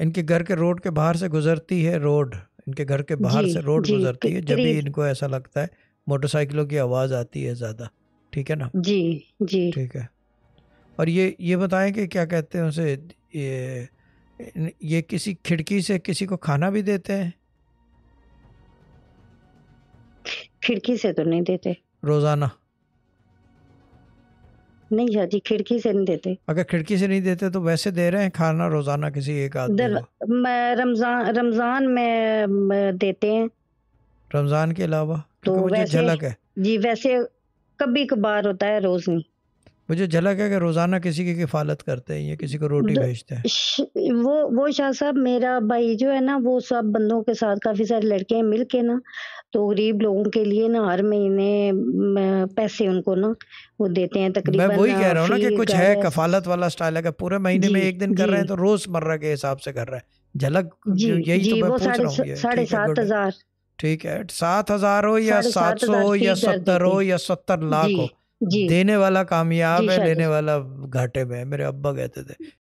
इनके घर के रोड के बाहर से गुजरती है रोड इनके घर के बाहर से रोड गुजरती है जब भी इनको ऐसा लगता है मोटरसाइकिलों की आवाज़ आती है ज़्यादा ठीक है ना जी जी ठीक है और ये ये बताएं कि क्या कहते हैं उसे ये ये किसी खिड़की से किसी को खाना भी देते हैं खिड़की से तो नहीं देते रोजाना नहीं शाह जी खिड़की से नहीं देते अगर खिड़की से नहीं देते तो वैसे दे रहे हैं खाना रोजाना किसी एक आदमी रमजान रमजान में देते हैं रमजान के अलावा तो वैसे झलक है जी वैसे कभी कभार होता है रोज नहीं मुझे झलक है कि रोज़ाना किसी की किफालत करते हैं या किसी को रोटी भेजते हैं वो वो शाह साहब मेरा भाई जो है ना वो सब बंदों के साथ काफ़ी सारे लड़के मिल के ना तो गरीब लोगों के लिए ना हर महीने पैसे उनको ना वो देते हैं तकरीबन मैं वही कह रहा हूँ ना कि कुछ है कफालत वाला स्टाइल है पूरे महीने में एक दिन कर रहे हैं तो रोज मर्रा के हिसाब से कर रहे हैं झलक यही तो मैं पूछ रहा हूँ साढ़े सात हजार ठीक है सात हजार हो या सात सौ हो या सत्तर हो या सत्तर लाख हो जी देने वाला कामयाब है लेने वाला घाटे में है मेरे अब्बा कहते थे